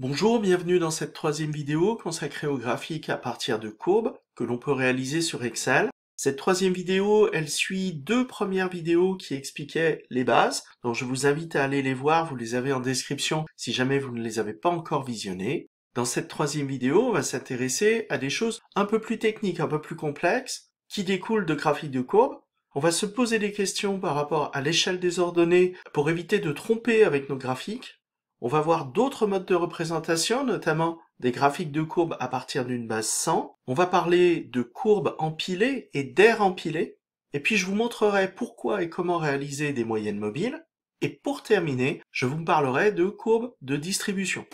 Bonjour, bienvenue dans cette troisième vidéo consacrée aux graphiques à partir de courbes que l'on peut réaliser sur Excel. Cette troisième vidéo, elle suit deux premières vidéos qui expliquaient les bases, dont je vous invite à aller les voir, vous les avez en description si jamais vous ne les avez pas encore visionnées. Dans cette troisième vidéo, on va s'intéresser à des choses un peu plus techniques, un peu plus complexes, qui découlent de graphiques de courbes, on va se poser des questions par rapport à l'échelle des ordonnées pour éviter de tromper avec nos graphiques. On va voir d'autres modes de représentation, notamment des graphiques de courbes à partir d'une base 100. On va parler de courbes empilées et d'air empilées. Et puis je vous montrerai pourquoi et comment réaliser des moyennes mobiles. Et pour terminer, je vous parlerai de courbes de distribution.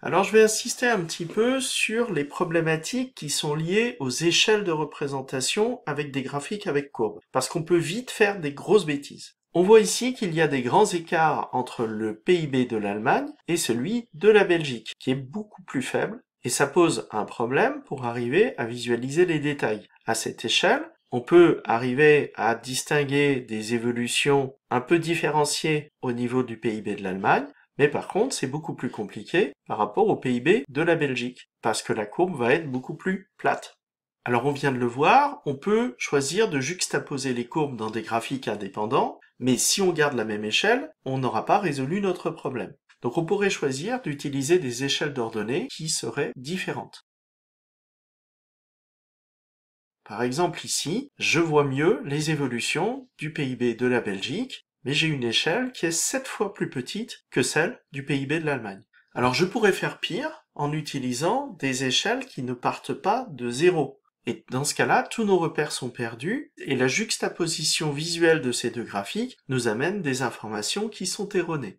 Alors je vais insister un petit peu sur les problématiques qui sont liées aux échelles de représentation avec des graphiques avec courbes, parce qu'on peut vite faire des grosses bêtises. On voit ici qu'il y a des grands écarts entre le PIB de l'Allemagne et celui de la Belgique, qui est beaucoup plus faible, et ça pose un problème pour arriver à visualiser les détails. À cette échelle, on peut arriver à distinguer des évolutions un peu différenciées au niveau du PIB de l'Allemagne, mais par contre, c'est beaucoup plus compliqué par rapport au PIB de la Belgique, parce que la courbe va être beaucoup plus plate. Alors on vient de le voir, on peut choisir de juxtaposer les courbes dans des graphiques indépendants, mais si on garde la même échelle, on n'aura pas résolu notre problème. Donc on pourrait choisir d'utiliser des échelles d'ordonnées qui seraient différentes. Par exemple ici, je vois mieux les évolutions du PIB de la Belgique, mais j'ai une échelle qui est 7 fois plus petite que celle du PIB de l'Allemagne. Alors je pourrais faire pire en utilisant des échelles qui ne partent pas de zéro. Et dans ce cas-là, tous nos repères sont perdus et la juxtaposition visuelle de ces deux graphiques nous amène des informations qui sont erronées.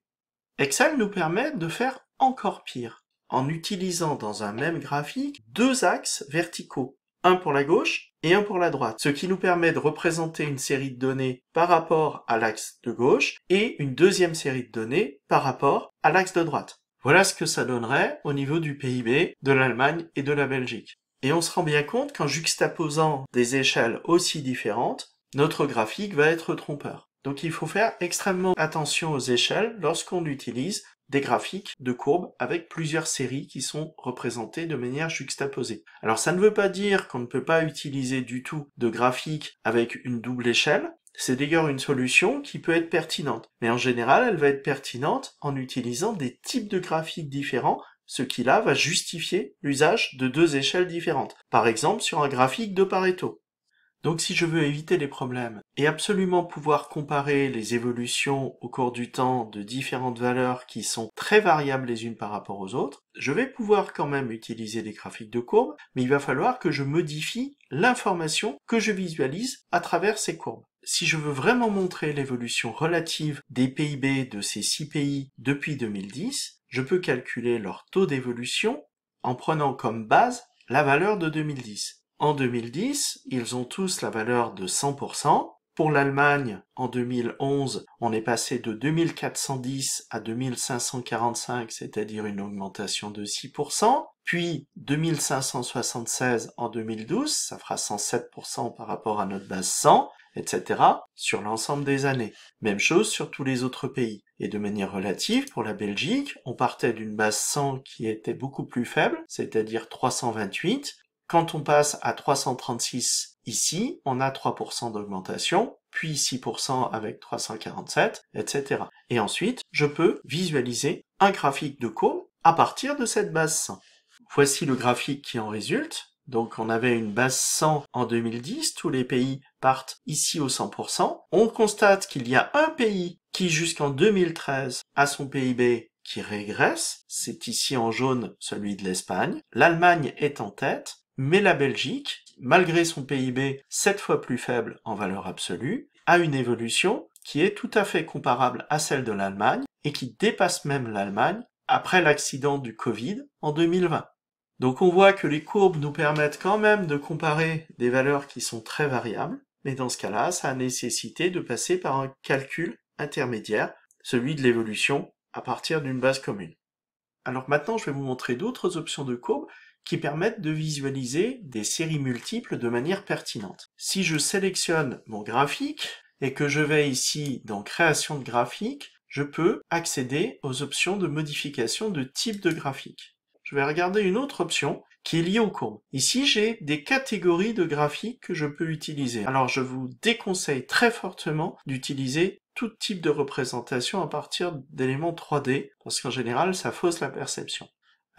Excel nous permet de faire encore pire en utilisant dans un même graphique deux axes verticaux, un pour la gauche et un pour la droite, ce qui nous permet de représenter une série de données par rapport à l'axe de gauche et une deuxième série de données par rapport à l'axe de droite. Voilà ce que ça donnerait au niveau du PIB de l'Allemagne et de la Belgique. Et on se rend bien compte qu'en juxtaposant des échelles aussi différentes, notre graphique va être trompeur. Donc il faut faire extrêmement attention aux échelles lorsqu'on utilise des graphiques de courbes avec plusieurs séries qui sont représentées de manière juxtaposée. Alors ça ne veut pas dire qu'on ne peut pas utiliser du tout de graphiques avec une double échelle, c'est d'ailleurs une solution qui peut être pertinente. Mais en général, elle va être pertinente en utilisant des types de graphiques différents ce qui là va justifier l'usage de deux échelles différentes, par exemple sur un graphique de Pareto. Donc si je veux éviter les problèmes et absolument pouvoir comparer les évolutions au cours du temps de différentes valeurs qui sont très variables les unes par rapport aux autres, je vais pouvoir quand même utiliser des graphiques de courbes, mais il va falloir que je modifie l'information que je visualise à travers ces courbes. Si je veux vraiment montrer l'évolution relative des PIB de ces six pays depuis 2010, je peux calculer leur taux d'évolution en prenant comme base la valeur de 2010. En 2010, ils ont tous la valeur de 100%. Pour l'Allemagne, en 2011, on est passé de 2410 à 2545, c'est-à-dire une augmentation de 6%, puis 2576 en 2012, ça fera 107% par rapport à notre base 100, etc., sur l'ensemble des années. Même chose sur tous les autres pays. Et de manière relative, pour la Belgique, on partait d'une base 100 qui était beaucoup plus faible, c'est-à-dire 328, quand on passe à 336 ici, on a 3% d'augmentation, puis 6% avec 347, etc. Et ensuite, je peux visualiser un graphique de courbe à partir de cette base 100. Voici le graphique qui en résulte. Donc on avait une base 100 en 2010, tous les pays partent ici au 100%. On constate qu'il y a un pays qui jusqu'en 2013 a son PIB qui régresse. C'est ici en jaune celui de l'Espagne. L'Allemagne est en tête mais la Belgique, malgré son PIB sept fois plus faible en valeur absolue, a une évolution qui est tout à fait comparable à celle de l'Allemagne et qui dépasse même l'Allemagne après l'accident du Covid en 2020. Donc on voit que les courbes nous permettent quand même de comparer des valeurs qui sont très variables, mais dans ce cas-là, ça a nécessité de passer par un calcul intermédiaire, celui de l'évolution à partir d'une base commune. Alors maintenant, je vais vous montrer d'autres options de courbes qui permettent de visualiser des séries multiples de manière pertinente. Si je sélectionne mon graphique et que je vais ici dans création de graphique, je peux accéder aux options de modification de type de graphique. Je vais regarder une autre option qui est liée aux courbes. Ici, j'ai des catégories de graphiques que je peux utiliser. Alors, je vous déconseille très fortement d'utiliser tout type de représentation à partir d'éléments 3D, parce qu'en général, ça fausse la perception.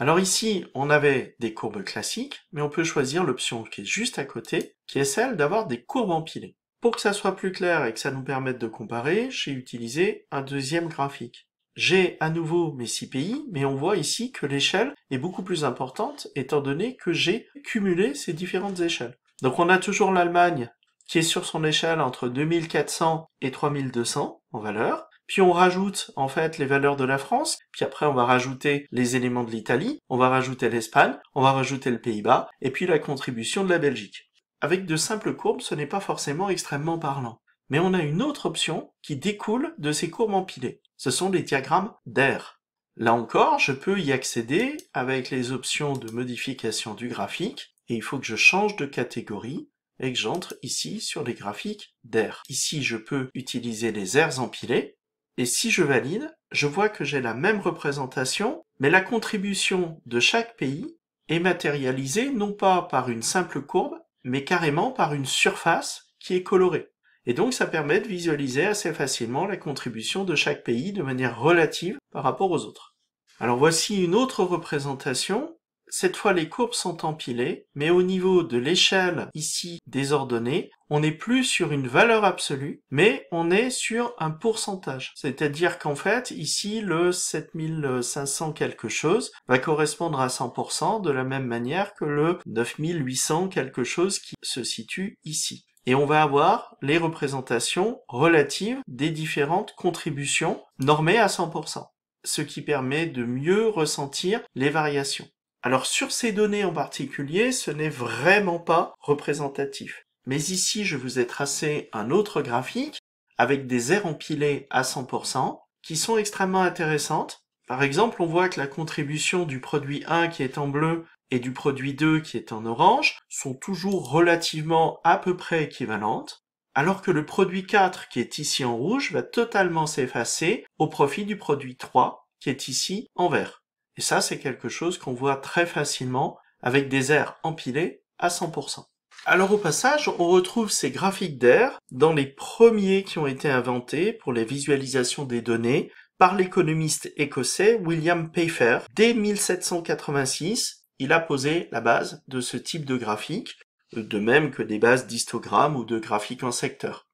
Alors ici, on avait des courbes classiques, mais on peut choisir l'option qui est juste à côté, qui est celle d'avoir des courbes empilées. Pour que ça soit plus clair et que ça nous permette de comparer, j'ai utilisé un deuxième graphique. J'ai à nouveau mes 6 pays, mais on voit ici que l'échelle est beaucoup plus importante étant donné que j'ai cumulé ces différentes échelles. Donc on a toujours l'Allemagne qui est sur son échelle entre 2400 et 3200 en valeur puis on rajoute en fait les valeurs de la France, puis après on va rajouter les éléments de l'Italie, on va rajouter l'Espagne, on va rajouter le Pays-Bas, et puis la contribution de la Belgique. Avec de simples courbes, ce n'est pas forcément extrêmement parlant. Mais on a une autre option qui découle de ces courbes empilées. Ce sont les diagrammes d'air. Là encore, je peux y accéder avec les options de modification du graphique, et il faut que je change de catégorie, et que j'entre ici sur les graphiques d'air. Ici, je peux utiliser les airs empilés, et si je valide, je vois que j'ai la même représentation, mais la contribution de chaque pays est matérialisée non pas par une simple courbe, mais carrément par une surface qui est colorée. Et donc ça permet de visualiser assez facilement la contribution de chaque pays de manière relative par rapport aux autres. Alors voici une autre représentation cette fois, les courbes sont empilées, mais au niveau de l'échelle ici désordonnée, on n'est plus sur une valeur absolue, mais on est sur un pourcentage. C'est-à-dire qu'en fait, ici, le 7500 quelque chose va correspondre à 100% de la même manière que le 9800 quelque chose qui se situe ici. Et on va avoir les représentations relatives des différentes contributions normées à 100%, ce qui permet de mieux ressentir les variations. Alors sur ces données en particulier, ce n'est vraiment pas représentatif. Mais ici, je vous ai tracé un autre graphique avec des aires empilées à 100% qui sont extrêmement intéressantes. Par exemple, on voit que la contribution du produit 1 qui est en bleu et du produit 2 qui est en orange sont toujours relativement à peu près équivalentes, alors que le produit 4 qui est ici en rouge va totalement s'effacer au profit du produit 3 qui est ici en vert. Et ça, c'est quelque chose qu'on voit très facilement avec des aires empilés à 100%. Alors au passage, on retrouve ces graphiques d'air dans les premiers qui ont été inventés pour les visualisations des données par l'économiste écossais William Playfair. Dès 1786, il a posé la base de ce type de graphique, de même que des bases d'histogrammes ou de graphiques en secteur.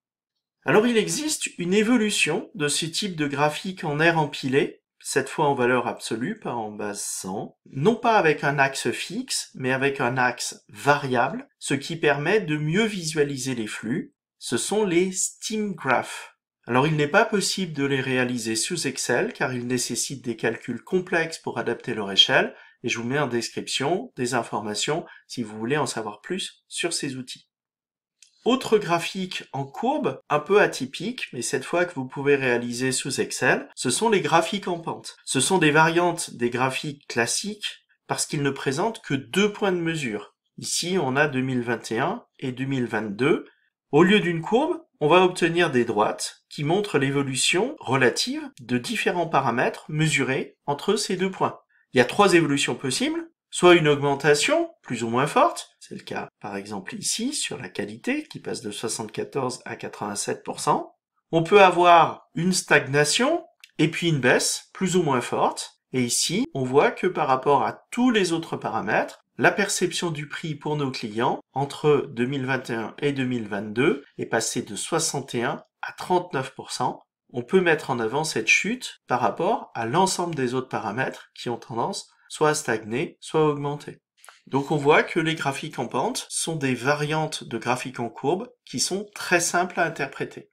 Alors il existe une évolution de ce type de graphique en air empilé cette fois en valeur absolue, pas en base 100, non pas avec un axe fixe, mais avec un axe variable, ce qui permet de mieux visualiser les flux. Ce sont les steam graphs. Alors il n'est pas possible de les réaliser sous Excel car ils nécessitent des calculs complexes pour adapter leur échelle et je vous mets en description des informations si vous voulez en savoir plus sur ces outils. Autre graphique en courbe, un peu atypique, mais cette fois que vous pouvez réaliser sous Excel, ce sont les graphiques en pente. Ce sont des variantes des graphiques classiques parce qu'ils ne présentent que deux points de mesure. Ici, on a 2021 et 2022. Au lieu d'une courbe, on va obtenir des droites qui montrent l'évolution relative de différents paramètres mesurés entre ces deux points. Il y a trois évolutions possibles, soit une augmentation plus ou moins forte, c'est le cas par exemple ici sur la qualité qui passe de 74 à 87%. On peut avoir une stagnation et puis une baisse plus ou moins forte. Et ici, on voit que par rapport à tous les autres paramètres, la perception du prix pour nos clients entre 2021 et 2022 est passée de 61 à 39%. On peut mettre en avant cette chute par rapport à l'ensemble des autres paramètres qui ont tendance soit à stagner, soit à augmenter. Donc on voit que les graphiques en pente sont des variantes de graphiques en courbe qui sont très simples à interpréter.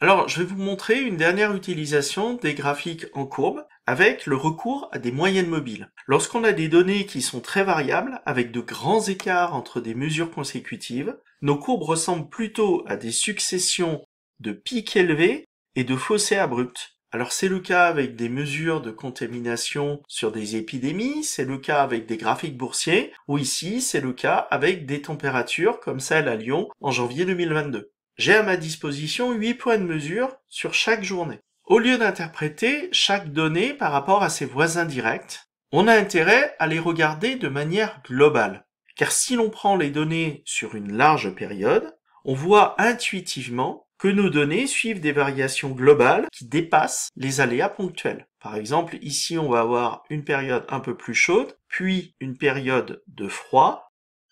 Alors je vais vous montrer une dernière utilisation des graphiques en courbe avec le recours à des moyennes mobiles. Lorsqu'on a des données qui sont très variables, avec de grands écarts entre des mesures consécutives, nos courbes ressemblent plutôt à des successions de pics élevés et de fossés abrupts. Alors c'est le cas avec des mesures de contamination sur des épidémies, c'est le cas avec des graphiques boursiers, ou ici c'est le cas avec des températures comme celle à Lyon en janvier 2022. J'ai à ma disposition 8 points de mesure sur chaque journée. Au lieu d'interpréter chaque donnée par rapport à ses voisins directs, on a intérêt à les regarder de manière globale. Car si l'on prend les données sur une large période, on voit intuitivement que nos données suivent des variations globales qui dépassent les aléas ponctuels. Par exemple, ici, on va avoir une période un peu plus chaude, puis une période de froid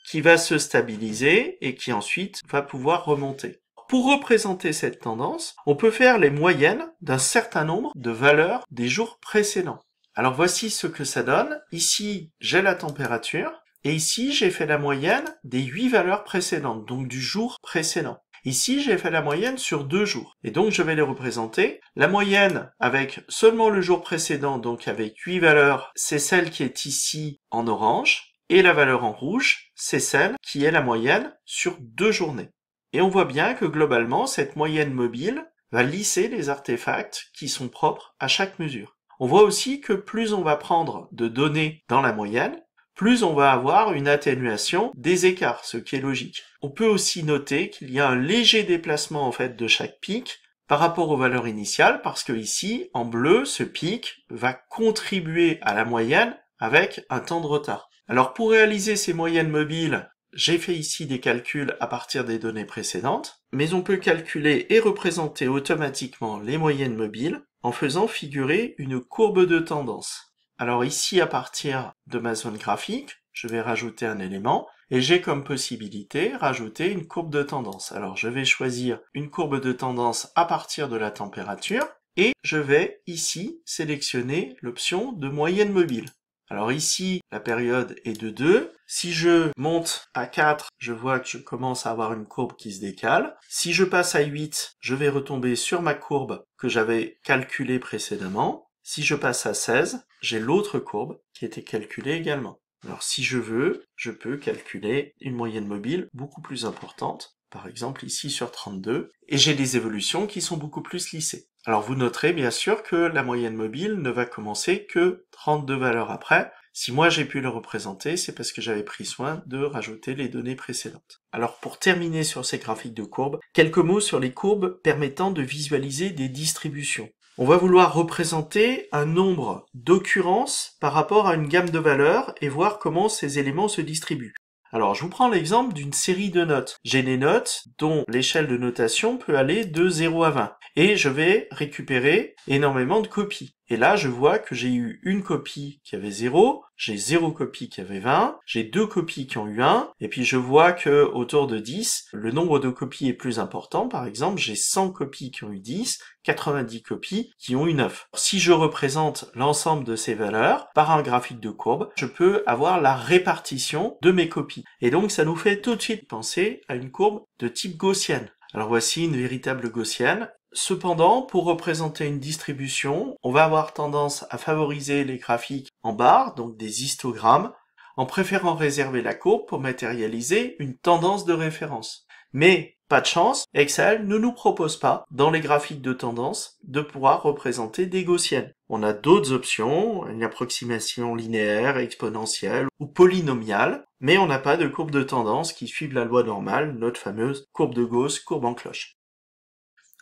qui va se stabiliser et qui ensuite va pouvoir remonter. Pour représenter cette tendance, on peut faire les moyennes d'un certain nombre de valeurs des jours précédents. Alors voici ce que ça donne. Ici, j'ai la température et ici, j'ai fait la moyenne des huit valeurs précédentes, donc du jour précédent. Ici, j'ai fait la moyenne sur deux jours. Et donc, je vais les représenter. La moyenne avec seulement le jour précédent, donc avec huit valeurs, c'est celle qui est ici en orange. Et la valeur en rouge, c'est celle qui est la moyenne sur deux journées. Et on voit bien que globalement, cette moyenne mobile va lisser les artefacts qui sont propres à chaque mesure. On voit aussi que plus on va prendre de données dans la moyenne, plus on va avoir une atténuation des écarts, ce qui est logique. On peut aussi noter qu'il y a un léger déplacement en fait de chaque pic par rapport aux valeurs initiales parce que ici, en bleu, ce pic va contribuer à la moyenne avec un temps de retard. Alors pour réaliser ces moyennes mobiles, j'ai fait ici des calculs à partir des données précédentes, mais on peut calculer et représenter automatiquement les moyennes mobiles en faisant figurer une courbe de tendance. Alors ici, à partir de ma zone graphique, je vais rajouter un élément, et j'ai comme possibilité rajouter une courbe de tendance. Alors je vais choisir une courbe de tendance à partir de la température, et je vais ici sélectionner l'option de moyenne mobile. Alors ici, la période est de 2. Si je monte à 4, je vois que je commence à avoir une courbe qui se décale. Si je passe à 8, je vais retomber sur ma courbe que j'avais calculée précédemment. Si je passe à 16, j'ai l'autre courbe qui était calculée également. Alors si je veux, je peux calculer une moyenne mobile beaucoup plus importante, par exemple ici sur 32, et j'ai des évolutions qui sont beaucoup plus lissées. Alors vous noterez bien sûr que la moyenne mobile ne va commencer que 32 valeurs après. Si moi j'ai pu le représenter, c'est parce que j'avais pris soin de rajouter les données précédentes. Alors pour terminer sur ces graphiques de courbes, quelques mots sur les courbes permettant de visualiser des distributions. On va vouloir représenter un nombre d'occurrences par rapport à une gamme de valeurs et voir comment ces éléments se distribuent. Alors, je vous prends l'exemple d'une série de notes. J'ai des notes dont l'échelle de notation peut aller de 0 à 20. Et je vais récupérer énormément de copies. Et là, je vois que j'ai eu une copie qui avait 0, j'ai 0 copies qui avait 20, j'ai deux copies qui ont eu 1, et puis je vois que autour de 10, le nombre de copies est plus important. Par exemple, j'ai 100 copies qui ont eu 10, 90 copies qui ont eu 9. Si je représente l'ensemble de ces valeurs par un graphique de courbe, je peux avoir la répartition de mes copies. Et donc, ça nous fait tout de suite penser à une courbe de type gaussienne. Alors voici une véritable gaussienne Cependant, pour représenter une distribution, on va avoir tendance à favoriser les graphiques en barres, donc des histogrammes, en préférant réserver la courbe pour matérialiser une tendance de référence. Mais, pas de chance, Excel ne nous propose pas, dans les graphiques de tendance, de pouvoir représenter des gaussiennes. On a d'autres options, une approximation linéaire, exponentielle ou polynomiale, mais on n'a pas de courbe de tendance qui suive la loi normale, notre fameuse courbe de Gauss, courbe en cloche.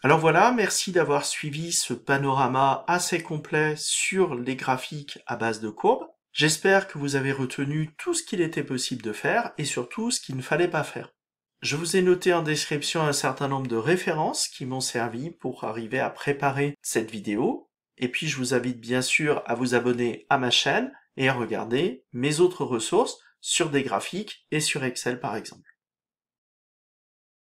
Alors voilà, merci d'avoir suivi ce panorama assez complet sur les graphiques à base de courbes. J'espère que vous avez retenu tout ce qu'il était possible de faire et surtout ce qu'il ne fallait pas faire. Je vous ai noté en description un certain nombre de références qui m'ont servi pour arriver à préparer cette vidéo. Et puis je vous invite bien sûr à vous abonner à ma chaîne et à regarder mes autres ressources sur des graphiques et sur Excel par exemple.